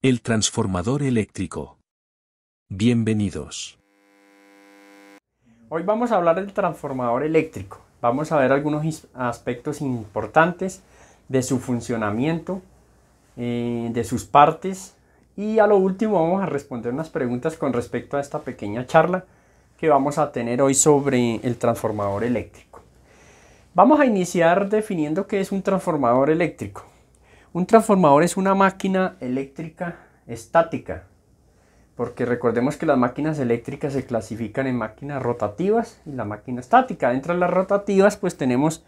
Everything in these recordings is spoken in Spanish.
El transformador eléctrico. Bienvenidos. Hoy vamos a hablar del transformador eléctrico. Vamos a ver algunos aspectos importantes de su funcionamiento, eh, de sus partes y a lo último vamos a responder unas preguntas con respecto a esta pequeña charla que vamos a tener hoy sobre el transformador eléctrico. Vamos a iniciar definiendo qué es un transformador eléctrico. Un transformador es una máquina eléctrica estática, porque recordemos que las máquinas eléctricas se clasifican en máquinas rotativas y la máquina estática. Dentro de las rotativas pues tenemos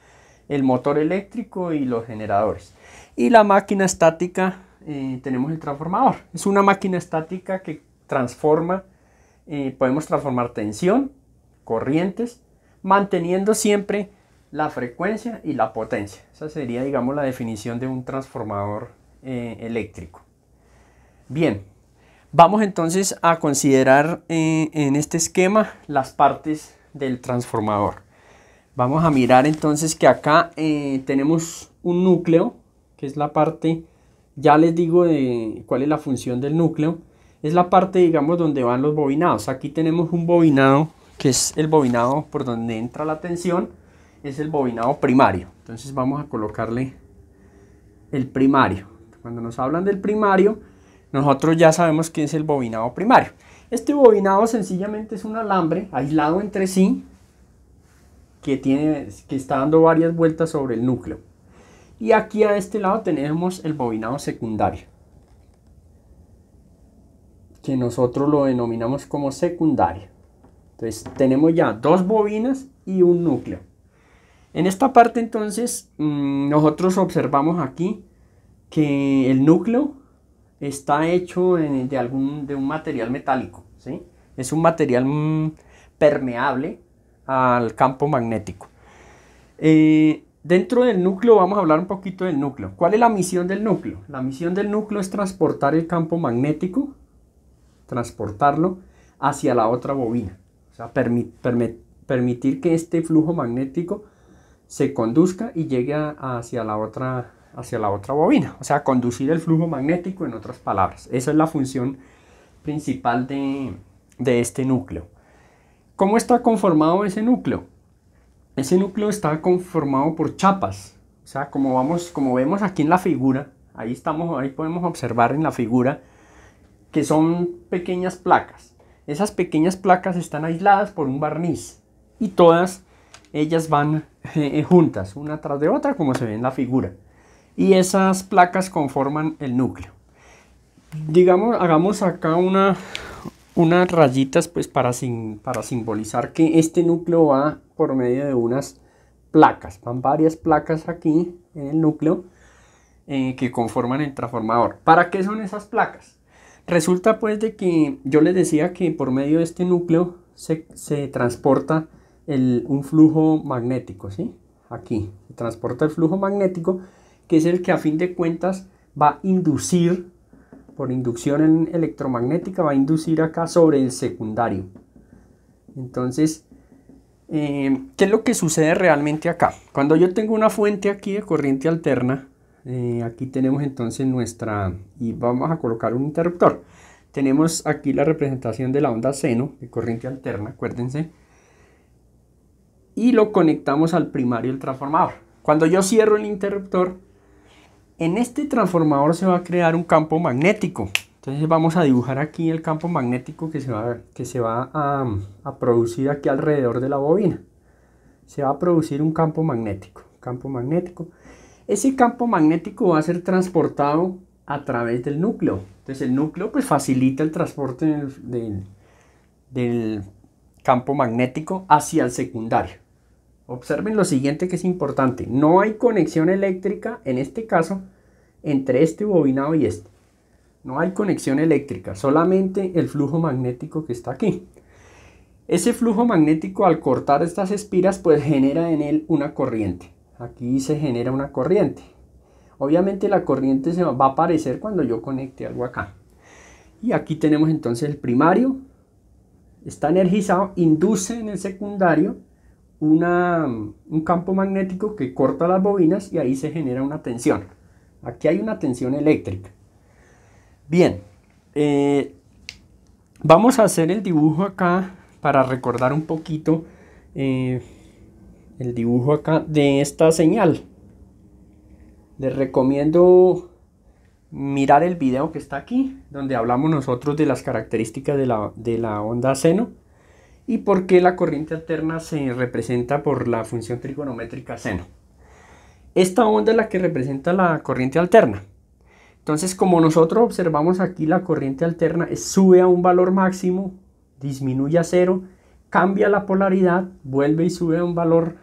el motor eléctrico y los generadores. Y la máquina estática eh, tenemos el transformador. Es una máquina estática que transforma, eh, podemos transformar tensión, corrientes, manteniendo siempre la frecuencia y la potencia. Esa sería, digamos, la definición de un transformador eh, eléctrico. Bien, vamos entonces a considerar eh, en este esquema las partes del transformador. Vamos a mirar entonces que acá eh, tenemos un núcleo, que es la parte, ya les digo de cuál es la función del núcleo, es la parte, digamos, donde van los bobinados. Aquí tenemos un bobinado, que es el bobinado por donde entra la tensión, es el bobinado primario. Entonces vamos a colocarle el primario. Cuando nos hablan del primario, nosotros ya sabemos que es el bobinado primario. Este bobinado sencillamente es un alambre aislado entre sí que, tiene, que está dando varias vueltas sobre el núcleo. Y aquí a este lado tenemos el bobinado secundario, que nosotros lo denominamos como secundario. Entonces tenemos ya dos bobinas y un núcleo. En esta parte entonces mm, nosotros observamos aquí que el núcleo está hecho de, algún, de un material metálico, ¿sí? es un material mm, permeable al campo magnético. Eh, dentro del núcleo vamos a hablar un poquito del núcleo. ¿Cuál es la misión del núcleo? La misión del núcleo es transportar el campo magnético, transportarlo hacia la otra bobina, o sea, permitir que este flujo magnético se conduzca y llegue hacia, la otra, hacia la otra bobina, o sea, conducir el flujo magnético en otras palabras. Esa es la función principal de, este núcleo. ¿Cómo está conformado ese núcleo? Ese núcleo está conformado por chapas, o sea, como, vamos, como vemos aquí en la figura, ahí, estamos, ahí podemos observar en la figura que son pequeñas placas. Esas pequeñas placas están aisladas por un barniz y todas ellas van eh, eh, juntas, una tras de otra, como se ve en la figura. Y esas placas conforman el núcleo. Digamos, hagamos acá una, unas rayitas pues para, para simbolizar que este núcleo va por medio de unas placas. Van varias placas aquí en el núcleo eh, que conforman el transformador. ¿Para qué son esas placas? Resulta pues de que yo les decía que por medio de este núcleo se, se transporta un flujo magnético, ¿sí? Aquí, transporta el flujo magnético, que es el que a fin de cuentas va a inducir, por inducción electromagnética, va a inducir acá sobre el secundario. Entonces, eh, ¿qué es lo que sucede realmente acá? Cuando yo tengo una fuente aquí de corriente alterna, eh, aquí tenemos entonces nuestra, y vamos a colocar un interruptor. Tenemos aquí la representación de la onda seno de corriente alterna, acuérdense, y lo conectamos al primario del transformador. Cuando yo cierro el interruptor, en este transformador se va a crear un campo magnético. Entonces vamos a dibujar aquí el campo magnético que se va, que se va a, producir aquí alrededor de la bobina. Se va a producir un campo magnético. Campo magnético. Ese campo magnético va a ser transportado a través del núcleo. Entonces el núcleo pues facilita el transporte del campo magnético hacia el secundario. Observen lo siguiente que es importante. No hay conexión eléctrica, en este caso, entre este bobinado y este. No hay conexión eléctrica, solamente el flujo magnético que está aquí. Ese flujo magnético al cortar estas espiras pues genera en él una corriente. Aquí se genera una corriente. Obviamente la corriente se va a aparecer cuando yo conecte algo acá. Y aquí tenemos entonces el primario. Está energizado, induce en el secundario una, un campo magnético que corta las bobinas y ahí se genera una tensión. Aquí hay una tensión eléctrica. Bien, eh, vamos a hacer el dibujo acá para recordar un poquito eh, el dibujo acá de esta señal. Les recomiendo mirar el video que está aquí, donde hablamos nosotros de las características de la onda seno y por qué la corriente alterna se representa por la función trigonométrica seno. Esta onda es la que representa la corriente alterna. Entonces, como nosotros observamos aquí, la corriente alterna sube a un valor máximo, disminuye a cero, cambia la polaridad, vuelve y sube a un valor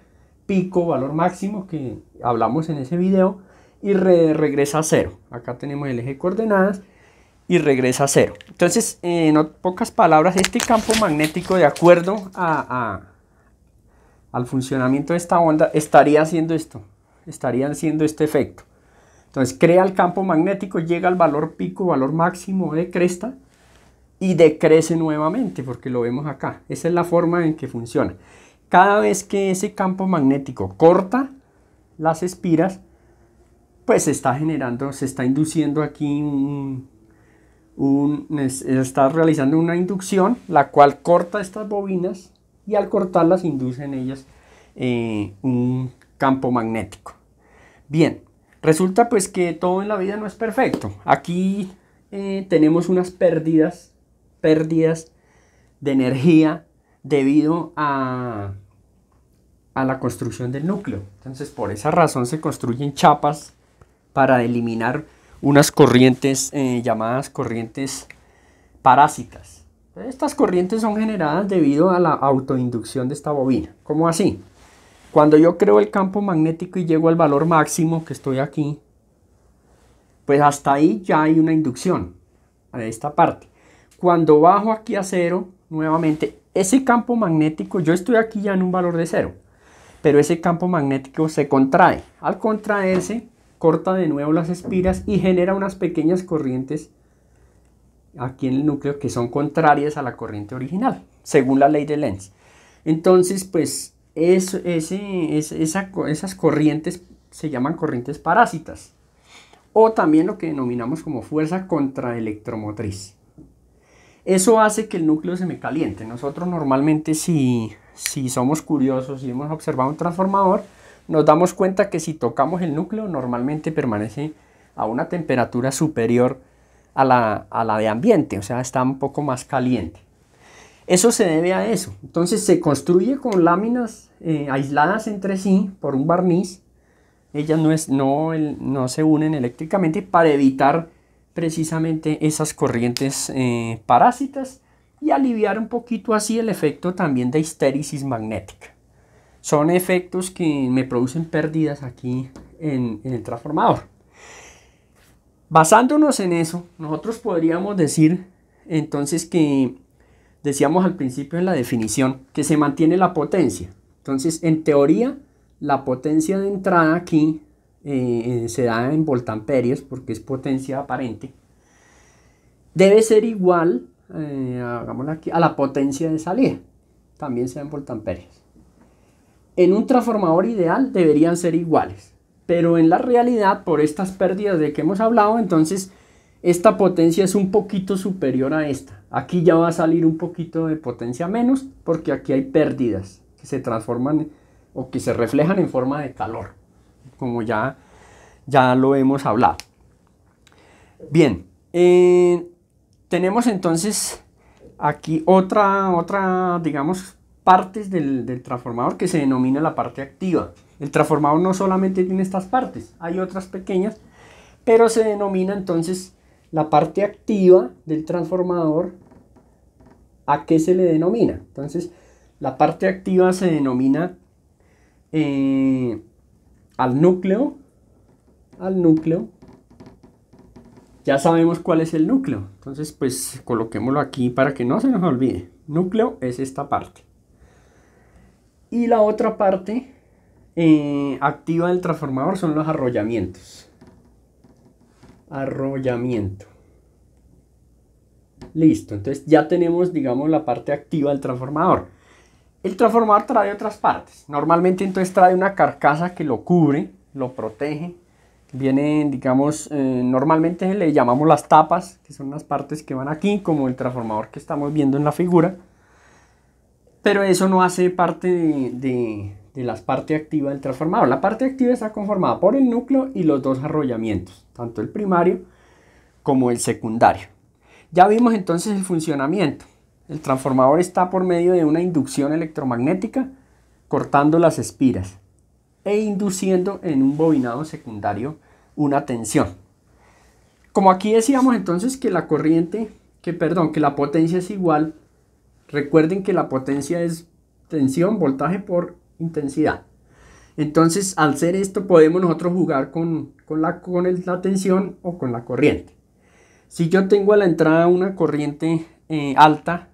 pico, valor máximo que hablamos en ese video, y regresa a cero. Acá tenemos el eje de coordenadas y regresa a cero. Entonces, en pocas palabras, este campo magnético, de acuerdo al funcionamiento de esta onda, estaría haciendo esto, estaría haciendo este efecto. Entonces, crea el campo magnético, llega al valor pico, valor máximo de cresta, y decrece nuevamente, porque lo vemos acá. Esa es la forma en que funciona. Cada vez que ese campo magnético corta las espiras, pues se está generando, se está induciendo aquí un, está realizando una inducción, la cual corta estas bobinas y al cortarlas induce en ellas eh, un campo magnético. Bien, resulta pues que todo en la vida no es perfecto. Aquí eh, tenemos unas pérdidas, pérdidas de energía debido a, a la construcción del núcleo. Entonces por esa razón se construyen chapas para eliminar unas corrientes eh, llamadas corrientes parásitas. Estas corrientes son generadas debido a la autoinducción de esta bobina. ¿Cómo así? Cuando yo creo el campo magnético y llego al valor máximo que estoy aquí, pues hasta ahí ya hay una inducción a esta parte. Cuando bajo aquí a cero, nuevamente, ese campo magnético, yo estoy aquí ya en un valor de cero, pero ese campo magnético se contrae. Al contraerse, corta de nuevo las espiras y genera unas pequeñas corrientes aquí en el núcleo que son contrarias a la corriente original, según la ley de Lenz. Entonces, pues esa, esas corrientes se llaman corrientes parásitas o también lo que denominamos como fuerza contraelectromotriz. Eso hace que el núcleo se me caliente. Nosotros normalmente si, si somos curiosos y hemos observado un transformador, nos damos cuenta que si tocamos el núcleo normalmente permanece a una temperatura superior a la, de ambiente, o sea, está un poco más caliente. Eso se debe a eso. Entonces se construye con láminas eh, aisladas entre sí por un barniz. Ellas no, es, no, no se unen eléctricamente para evitar precisamente esas corrientes eh, parásitas y aliviar un poquito así el efecto también de histérisis magnética son efectos que me producen pérdidas aquí en, el transformador. Basándonos en eso, nosotros podríamos decir entonces que decíamos al principio en la definición que se mantiene la potencia. Entonces, en teoría, la potencia de entrada aquí eh, se da en voltamperios porque es potencia aparente. Debe ser igual eh, aquí, a la potencia de salida. También se da en voltamperios en un transformador ideal deberían ser iguales. Pero en la realidad, por estas pérdidas de que hemos hablado, entonces esta potencia es un poquito superior a esta. Aquí ya va a salir un poquito de potencia menos porque aquí hay pérdidas que se transforman o que se reflejan en forma de calor, como ya, ya lo hemos hablado. Bien, eh, tenemos entonces aquí otra, otra, digamos, partes del, transformador que se denomina la parte activa. El transformador no solamente tiene estas partes, hay otras pequeñas, pero se denomina entonces la parte activa del transformador. ¿A qué se le denomina? Entonces, la parte activa se denomina eh, al núcleo, al núcleo. Ya sabemos cuál es el núcleo. Entonces, pues coloquémoslo aquí para que no se nos olvide. Núcleo es esta parte. Y la otra parte eh, activa del transformador son los arrollamientos. Arrollamiento. Listo, entonces ya tenemos, digamos, la parte activa del transformador. El transformador trae otras partes. Normalmente entonces trae una carcasa que lo cubre, lo protege. Vienen, digamos, eh, normalmente le llamamos las tapas, que son las partes que van aquí, como el transformador que estamos viendo en la figura. Pero eso no hace parte de, de, la parte activa del transformador. La parte activa está conformada por el núcleo y los dos arrollamientos, tanto el primario como el secundario. Ya vimos entonces el funcionamiento. El transformador está por medio de una inducción electromagnética cortando las espiras e induciendo en un bobinado secundario una tensión. Como aquí decíamos entonces que la corriente, que perdón, que la potencia es igual Recuerden que la potencia es tensión, voltaje por intensidad. Entonces, al ser esto, podemos nosotros jugar con, la, con la tensión o con la corriente. Si yo tengo a la entrada una corriente eh, alta,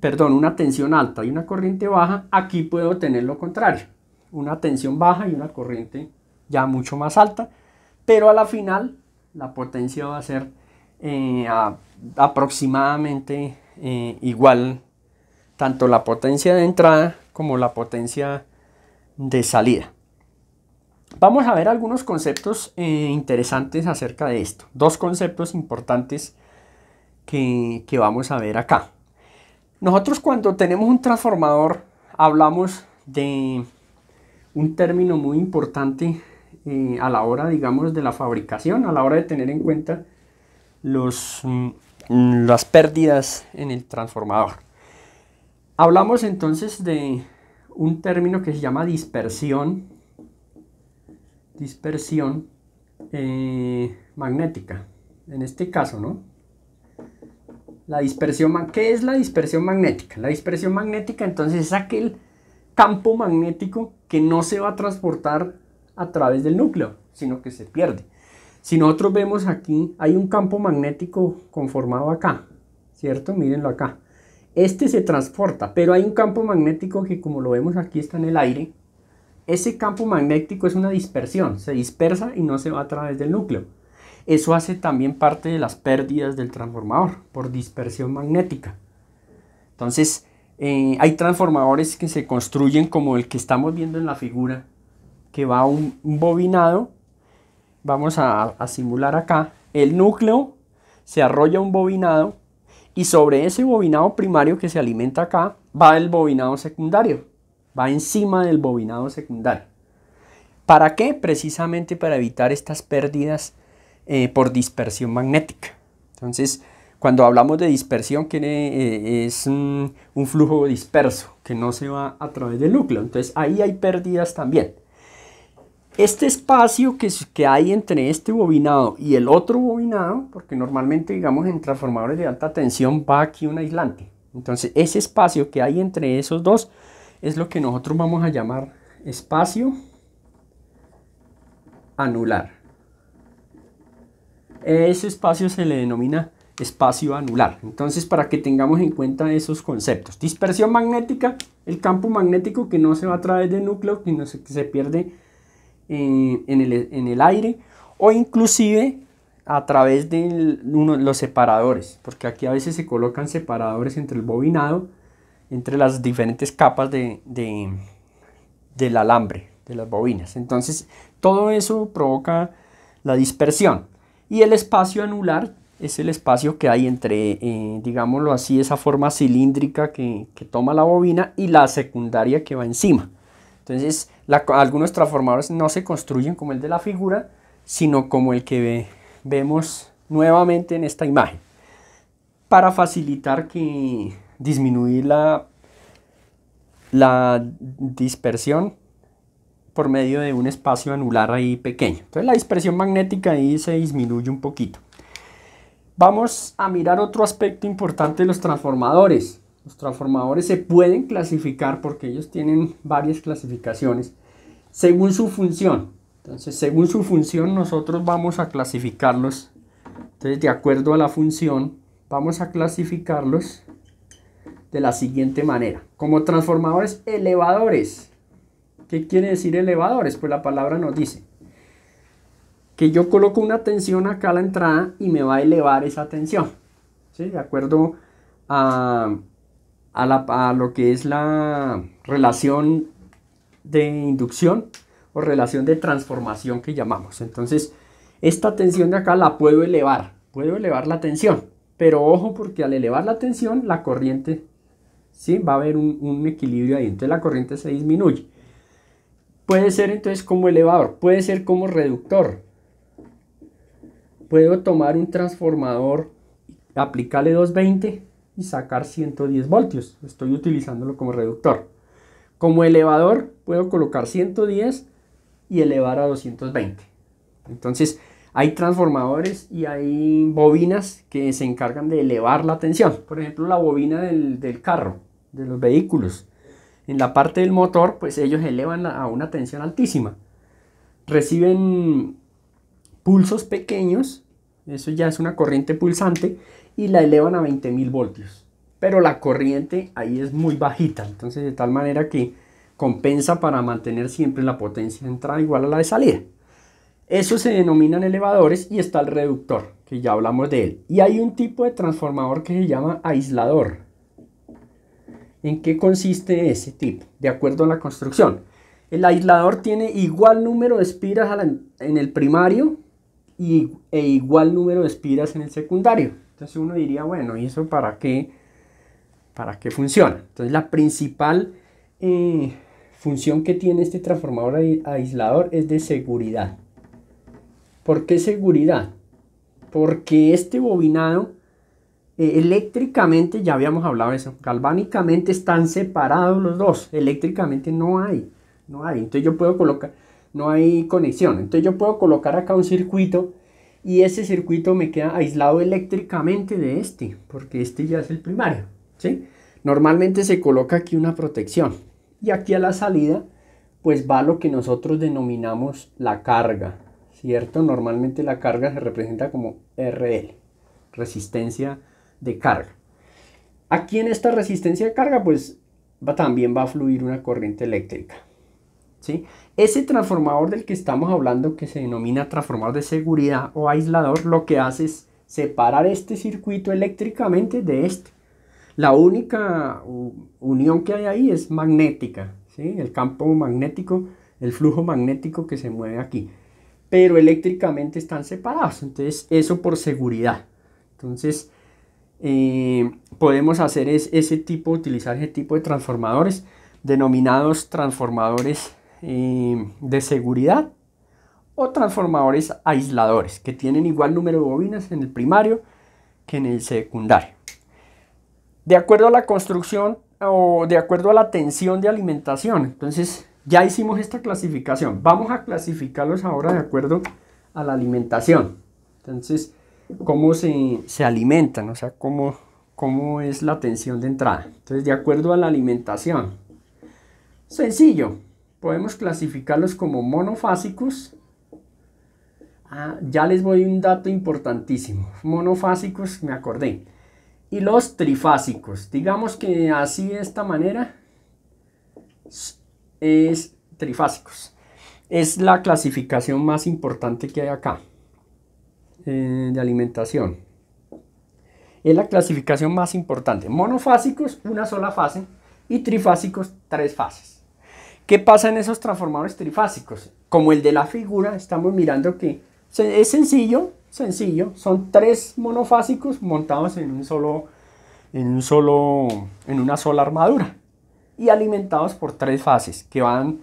perdón, una tensión alta y una corriente baja, aquí puedo tener lo contrario. Una tensión baja y una corriente ya mucho más alta, pero a la final la potencia va a ser eh, aproximadamente eh, igual tanto la potencia de entrada como la potencia de salida. Vamos a ver algunos conceptos eh, interesantes acerca de esto. Dos conceptos importantes que, vamos a ver acá. Nosotros cuando tenemos un transformador hablamos de un término muy importante eh, a la hora, digamos, de la fabricación, a la hora de tener en cuenta los mm, las pérdidas en el transformador. Hablamos entonces de un término que se llama dispersión, dispersión eh, magnética, en este caso, ¿no? La dispersión, ¿qué es la dispersión magnética? La dispersión magnética entonces es aquel campo magnético que no se va a transportar a través del núcleo, sino que se pierde. Si nosotros vemos aquí, hay un campo magnético conformado acá, ¿cierto? Mírenlo acá. Este se transporta, pero hay un campo magnético que como lo vemos aquí está en el aire. Ese campo magnético es una dispersión, se dispersa y no se va a través del núcleo. Eso hace también parte de las pérdidas del transformador por dispersión magnética. Entonces, eh, hay transformadores que se construyen como el que estamos viendo en la figura, que va a un bobinado Vamos a, simular acá. El núcleo se arrolla un bobinado y sobre ese bobinado primario que se alimenta acá va el bobinado secundario. Va encima del bobinado secundario. ¿Para qué? Precisamente para evitar estas pérdidas eh, por dispersión magnética. Entonces, cuando hablamos de dispersión, que eh, es un flujo disperso que no se va a través del núcleo. Entonces, ahí hay pérdidas también. Este espacio que, que hay entre este bobinado y el otro bobinado, porque normalmente digamos en transformadores de alta tensión va aquí un aislante. Entonces ese espacio que hay entre esos dos es lo que nosotros vamos a llamar espacio anular. Ese espacio se le denomina espacio anular. Entonces, para que tengamos en cuenta esos conceptos. Dispersión magnética, el campo magnético que no se va a través del núcleo, sino que se pierde en, el, aire o inclusive a través de uno, los separadores, porque aquí a veces se colocan separadores entre el bobinado, entre las diferentes capas de, del alambre, de las bobinas. Entonces, todo eso provoca la dispersión. Y el espacio anular es el espacio que hay entre, eh, digámoslo así, esa forma cilíndrica que, que toma la bobina y la secundaria que va encima. Entonces, algunos transformadores no se construyen como el de la figura, sino como el que vemos nuevamente en esta imagen. Para facilitar que disminuir la, la dispersión por medio de un espacio anular ahí pequeño. Entonces la dispersión magnética ahí se disminuye un poquito. Vamos a mirar otro aspecto importante de los transformadores los transformadores se pueden clasificar porque ellos tienen varias clasificaciones según su función. Entonces, según su función, nosotros vamos a clasificarlos. Entonces, de acuerdo a la función, vamos a clasificarlos de la siguiente manera. Como transformadores elevadores. ¿Qué quiere decir elevadores? Pues la palabra nos dice que yo coloco una tensión acá a la entrada y me va a elevar esa tensión. ¿sí? De acuerdo a a, lo que es la relación de inducción o relación de transformación que llamamos. Entonces, esta tensión de acá la puedo elevar, puedo elevar la tensión, pero ojo porque al elevar la tensión, la corriente, ¿sí? Va a haber un, un equilibrio ahí, entonces la corriente se disminuye. Puede ser entonces como elevador, puede ser como reductor. Puedo tomar un transformador, aplicarle 220 y sacar 110 voltios. Estoy utilizándolo como reductor. Como elevador puedo colocar 110 y elevar a 220. Entonces hay transformadores y hay bobinas que se encargan de elevar la tensión. Por ejemplo, la bobina del, del carro, de los vehículos. En la parte del motor, pues ellos elevan a una tensión altísima. Reciben pulsos pequeños, eso ya es una corriente pulsante, y la elevan a 20.000 voltios. Pero la corriente ahí es muy bajita, entonces de tal manera que compensa para mantener siempre la potencia de entrada igual a la de salida. Eso se denominan elevadores y está el reductor, que ya hablamos de él. Y hay un tipo de transformador que se llama aislador. ¿En qué consiste ese tipo? De acuerdo a la construcción. El aislador tiene igual número de espiras en el primario y, e igual número de espiras en el secundario. Entonces uno diría, bueno, ¿y eso para qué? ¿Para qué funciona? Entonces la principal eh, función que tiene este transformador aislador es de seguridad. ¿Por qué seguridad? Porque este bobinado eh, eléctricamente, ya habíamos hablado de eso, galvánicamente están separados los dos, eléctricamente no hay, no hay, entonces yo puedo colocar, no hay conexión, entonces yo puedo colocar acá un circuito y ese circuito me queda aislado eléctricamente de este, porque este ya es el primario, ¿sí? Normalmente se coloca aquí una protección y aquí a la salida pues va lo que nosotros denominamos la carga, ¿cierto? Normalmente la carga se representa como RL, resistencia de carga. Aquí en esta resistencia de carga pues va, también va a fluir una corriente eléctrica. Ese transformador del que estamos hablando, que se denomina transformador de seguridad o aislador, lo que hace es separar este circuito eléctricamente de este. La única unión que hay ahí es magnética, ¿sí? el campo magnético, el flujo magnético que se mueve aquí. Pero eléctricamente están separados, entonces eso por seguridad. Entonces eh, podemos hacer ese tipo, utilizar ese tipo de transformadores denominados transformadores de seguridad o transformadores aisladores que tienen igual número de bobinas en el primario que en el secundario. De acuerdo a la construcción o de acuerdo a la tensión de alimentación. Entonces ya hicimos esta clasificación. Vamos a clasificarlos ahora de acuerdo a la alimentación. Entonces, cómo se, alimentan, o sea, cómo, cómo es la tensión de entrada. Entonces, de acuerdo a la alimentación. Sencillo, podemos clasificarlos como monofásicos. Ah, ya les voy un dato importantísimo. Monofásicos, me acordé. Y los trifásicos. Digamos que así de esta manera es trifásicos. Es la clasificación más importante que hay acá eh, de alimentación. Es la clasificación más importante. Monofásicos, una sola fase. Y trifásicos, tres fases. ¿Qué pasa en esos transformadores trifásicos? Como el de la figura, estamos mirando que es sencillo, sencillo, son tres monofásicos montados en un solo, en un solo, en una sola armadura y alimentados por tres fases que van,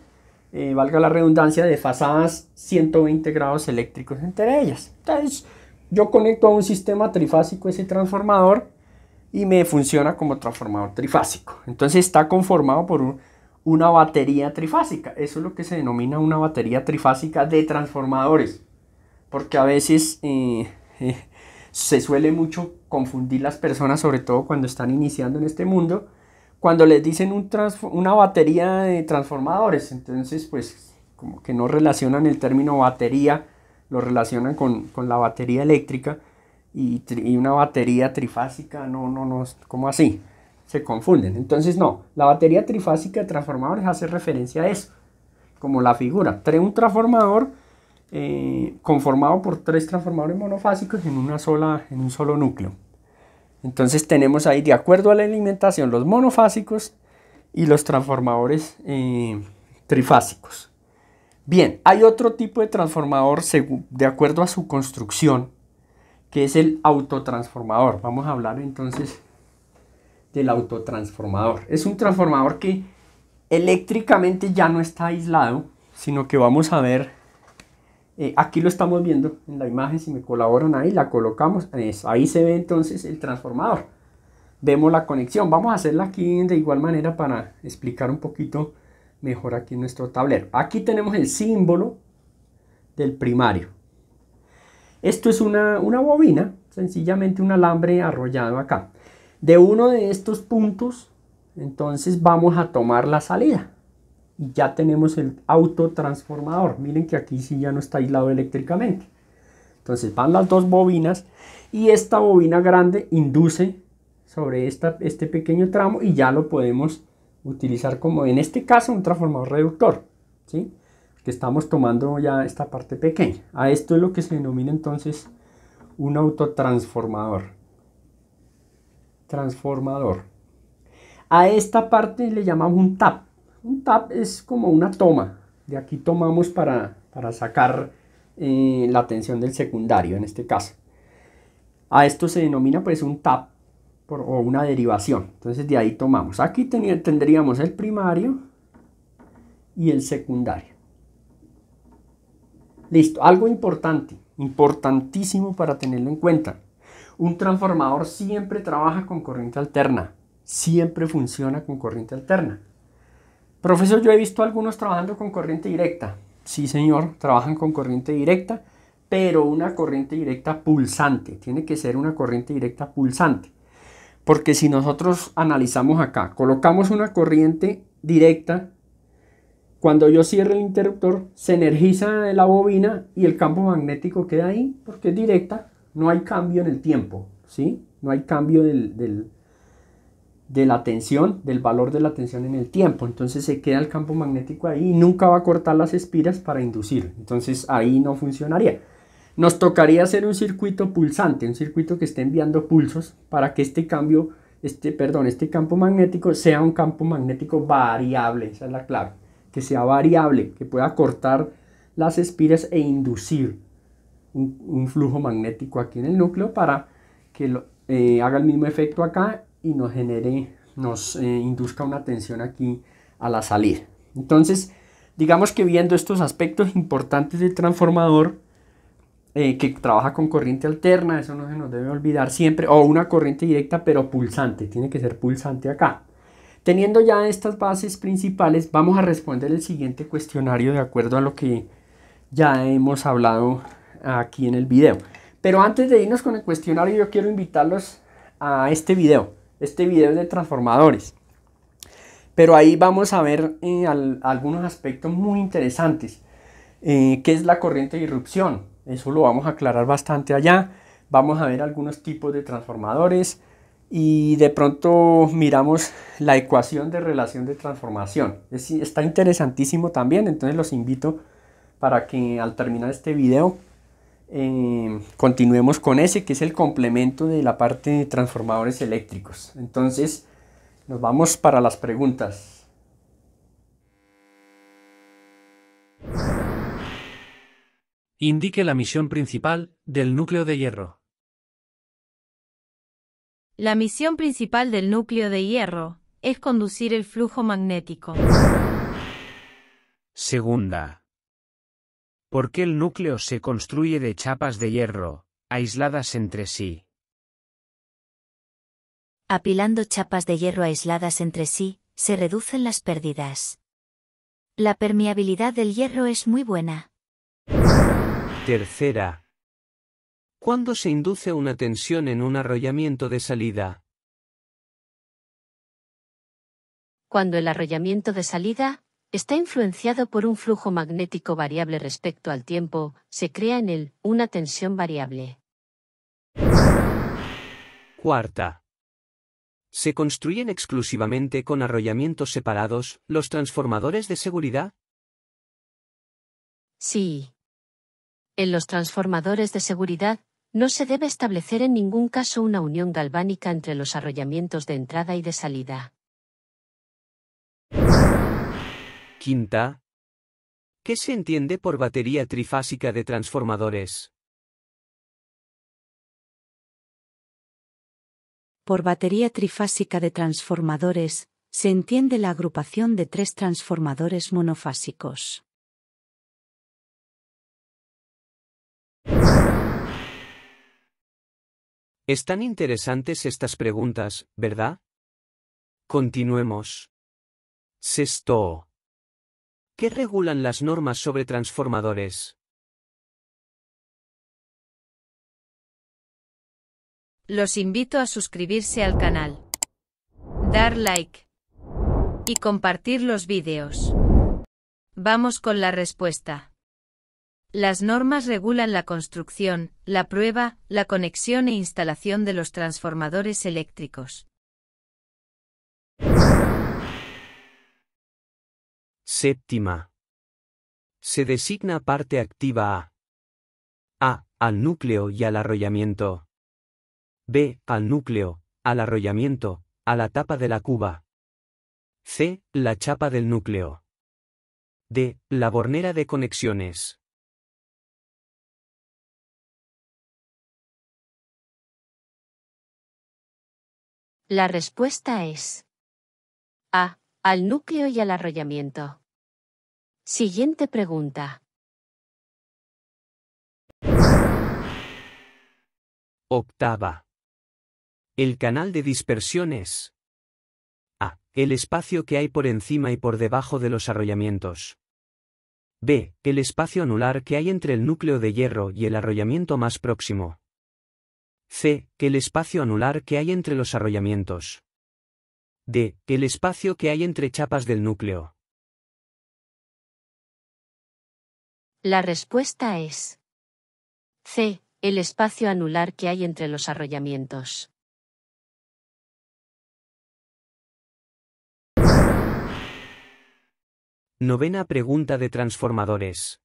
eh, valga la redundancia, de fasadas 120 grados eléctricos entre ellas. Entonces, yo conecto a un sistema trifásico ese transformador y me funciona como transformador trifásico. Entonces está conformado por un, una batería trifásica. Eso es lo que se denomina una batería trifásica de transformadores. Porque a veces eh, eh, se suele mucho confundir las personas, sobre todo cuando están iniciando en este mundo, cuando les dicen una batería de transformadores. Entonces, pues como que no relacionan el término batería, lo relacionan con, la batería eléctrica y, y, una batería trifásica, no, no, no, como así se confunden. Entonces, no, la batería trifásica de transformadores hace referencia a eso, como la figura. Un transformador eh, conformado por tres transformadores monofásicos en, una sola, en un solo núcleo. Entonces tenemos ahí, de acuerdo a la alimentación, los monofásicos y los transformadores eh, trifásicos. Bien, hay otro tipo de transformador de acuerdo a su construcción, que es el autotransformador. Vamos a hablar entonces del autotransformador. Es un transformador que eléctricamente ya no está aislado, sino que vamos a ver, eh, aquí lo estamos viendo en la imagen, si me colaboran ahí, la colocamos, ahí se ve entonces el transformador. Vemos la conexión, vamos a hacerla aquí de igual manera para explicar un poquito mejor aquí nuestro tablero. Aquí tenemos el símbolo del primario. Esto es una, una bobina, sencillamente un alambre arrollado acá. De uno de estos puntos, entonces vamos a tomar la salida. Y ya tenemos el autotransformador. Miren que aquí sí ya no está aislado eléctricamente. Entonces van las dos bobinas y esta bobina grande induce sobre este pequeño tramo y ya lo podemos utilizar como en este caso un transformador reductor. ¿sí? Que estamos tomando ya esta parte pequeña. A esto es lo que se denomina entonces un autotransformador transformador. A esta parte le llamamos un tap. Un tap es como una toma. De aquí tomamos para, para sacar eh, la tensión del secundario en este caso. A esto se denomina pues un tap o una derivación. Entonces de ahí tomamos. Aquí tendríamos el primario y el secundario. Listo, algo importante, importantísimo para tenerlo en cuenta. Un transformador siempre trabaja con corriente alterna, siempre funciona con corriente alterna. Profesor, yo he visto algunos trabajando con corriente directa. Sí, señor, trabajan con corriente directa, pero una corriente directa pulsante. Tiene que ser una corriente directa pulsante. Porque si nosotros analizamos acá, colocamos una corriente directa, cuando yo cierro el interruptor, se energiza la bobina y el campo magnético queda ahí, porque es directa, no hay cambio en el tiempo, ¿sí? No hay cambio de la tensión, del valor de la tensión en el tiempo. Entonces se queda el campo magnético ahí y nunca va a cortar las espiras para inducir. Entonces ahí no funcionaría. Nos tocaría hacer un circuito pulsante, un circuito que esté enviando pulsos para que este cambio, este, perdón, este campo magnético sea un campo magnético variable, esa es la clave, que sea variable, que pueda cortar las espiras e inducir un, flujo magnético aquí en el núcleo para que lo, eh, haga el mismo efecto acá y nos genere, nos eh, induzca una tensión aquí a la salida. Entonces, digamos que viendo estos aspectos importantes del transformador, eh, que trabaja con corriente alterna, eso no se nos debe olvidar siempre, o una corriente directa pero pulsante, tiene que ser pulsante acá. Teniendo ya estas bases principales, vamos a responder el siguiente cuestionario de acuerdo a lo que ya hemos hablado aquí en el video. Pero antes de irnos con el cuestionario, yo quiero invitarlos a este video. Este video de transformadores. Pero ahí vamos a ver eh, algunos aspectos muy interesantes. que eh, ¿Qué es la corriente de irrupción? Eso lo vamos a aclarar bastante allá. Vamos a ver algunos tipos de transformadores y de pronto miramos la ecuación de relación de transformación. está interesantísimo también, entonces los invito para que al terminar este video eh, continuemos con ese, que es el complemento de la parte de transformadores eléctricos. Entonces, nos vamos para las preguntas. Indique la misión principal del núcleo de hierro. La misión principal del núcleo de hierro es conducir el flujo magnético. Segunda. ¿Por qué el núcleo se construye de chapas de hierro, aisladas entre sí. Apilando chapas de hierro aisladas entre sí, se reducen las pérdidas. La permeabilidad del hierro es muy buena. Tercera. ¿Cuándo se induce una tensión en un arrollamiento de salida? Cuando el arrollamiento de salida Está influenciado por un flujo magnético variable respecto al tiempo, se crea en él una tensión variable. Cuarta. Se construyen exclusivamente con arrollamientos separados los transformadores de seguridad. Sí. En los transformadores de seguridad, no se debe establecer en ningún caso una unión galvánica entre los arrollamientos de entrada y de salida. Quinta. ¿Qué se entiende por batería trifásica de transformadores? Por batería trifásica de transformadores, se entiende la agrupación de tres transformadores monofásicos. Están interesantes estas preguntas, ¿verdad? Continuemos. Sexto. ¿Qué regulan las normas sobre transformadores? Los invito a suscribirse al canal, dar like y compartir los vídeos. Vamos con la respuesta. Las normas regulan la construcción, la prueba, la conexión e instalación de los transformadores eléctricos. Séptima. Se designa parte activa a a. al núcleo y al arrollamiento. b. al núcleo, al arrollamiento, a la tapa de la cuba. c. la chapa del núcleo. d. la bornera de conexiones. La respuesta es A. Al núcleo y al arrollamiento. Siguiente pregunta. Octava. El canal de dispersión es A. El espacio que hay por encima y por debajo de los arrollamientos. B. El espacio anular que hay entre el núcleo de hierro y el arrollamiento más próximo. C. El espacio anular que hay entre los arrollamientos. D. El espacio que hay entre chapas del núcleo. La respuesta es C. El espacio anular que hay entre los arrollamientos. Novena pregunta de transformadores.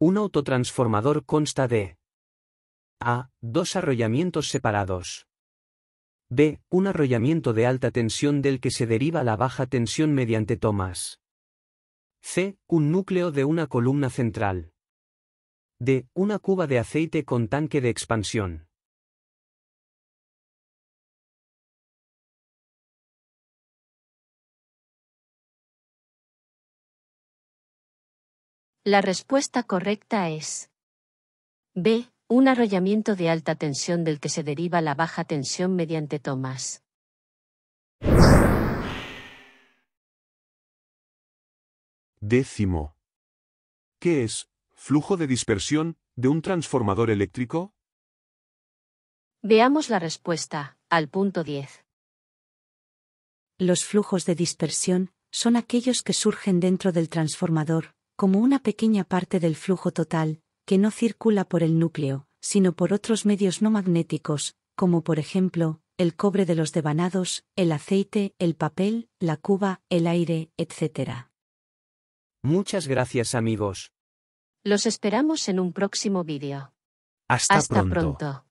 Un autotransformador consta de A. Dos arrollamientos separados. B. Un arrollamiento de alta tensión del que se deriva la baja tensión mediante tomas. C. Un núcleo de una columna central. D. Una cuba de aceite con tanque de expansión. La respuesta correcta es B. Un arrollamiento de alta tensión del que se deriva la baja tensión mediante tomas. Décimo. ¿Qué es flujo de dispersión de un transformador eléctrico? Veamos la respuesta, al punto 10. Los flujos de dispersión son aquellos que surgen dentro del transformador, como una pequeña parte del flujo total, que no circula por el núcleo, sino por otros medios no magnéticos, como por ejemplo, el cobre de los devanados, el aceite, el papel, la cuba, el aire, etc. Muchas gracias amigos. Los esperamos en un próximo vídeo. Hasta, pronto.